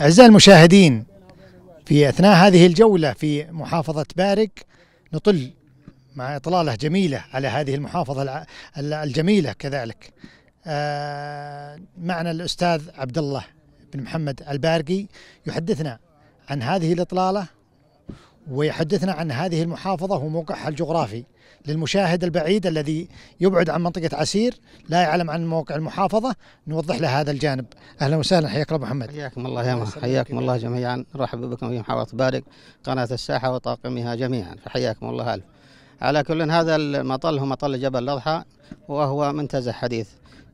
أعزائي المشاهدين في أثناء هذه الجولة في محافظة بارك نطل مع إطلالة جميلة على هذه المحافظة الجميلة كذلك آه، معنا الأستاذ عبد الله بن محمد البارقي يحدثنا عن هذه الإطلالة ويحدثنا عن هذه المحافظة وموقعها الجغرافي للمشاهد البعيد الذي يبعد عن منطقة عسير لا يعلم عن موقع المحافظة نوضح له هذا الجانب أهلا وسهلا حياك الله محمد حياكم الله يا حياكم الله جميعا نرحب بكم في محافظة بارك قناة الساحة وطاقمها جميعا فحياكم الله ألف على كل هذا المطل هو مطل جبل الأضحى وهو منتزه حديث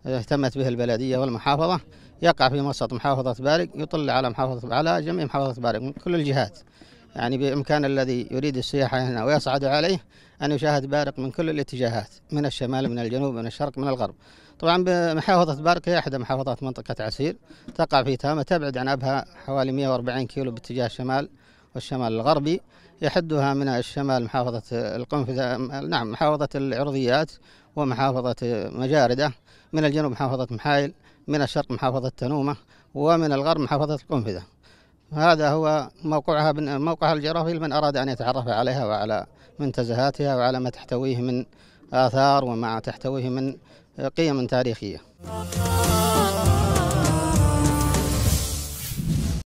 اهتمت به البلدية والمحافظة يقع في وسط محافظة بارك يطل على محافظة على جميع محافظة بارك من كل الجهات يعني بإمكان الذي يريد السياحة هنا ويصعد عليه أن يشاهد بارق من كل الاتجاهات من الشمال من الجنوب من الشرق من الغرب طبعا محافظة بارك هي أحدى محافظات منطقة عسير تقع في تامة تبعد عن أبها حوالي 140 كيلو باتجاه الشمال والشمال الغربي يحدها من الشمال محافظة القنفذة نعم محافظة العرضيات ومحافظة مجاردة من الجنوب محافظة محايل من الشرق محافظة تنومة ومن الغرب محافظة القنفذة هذا هو موقعها من موقع الجغرافي لمن أراد أن يتعرف عليها وعلى منتزهاتها وعلى ما تحتويه من آثار وما تحتويه من قيم تاريخية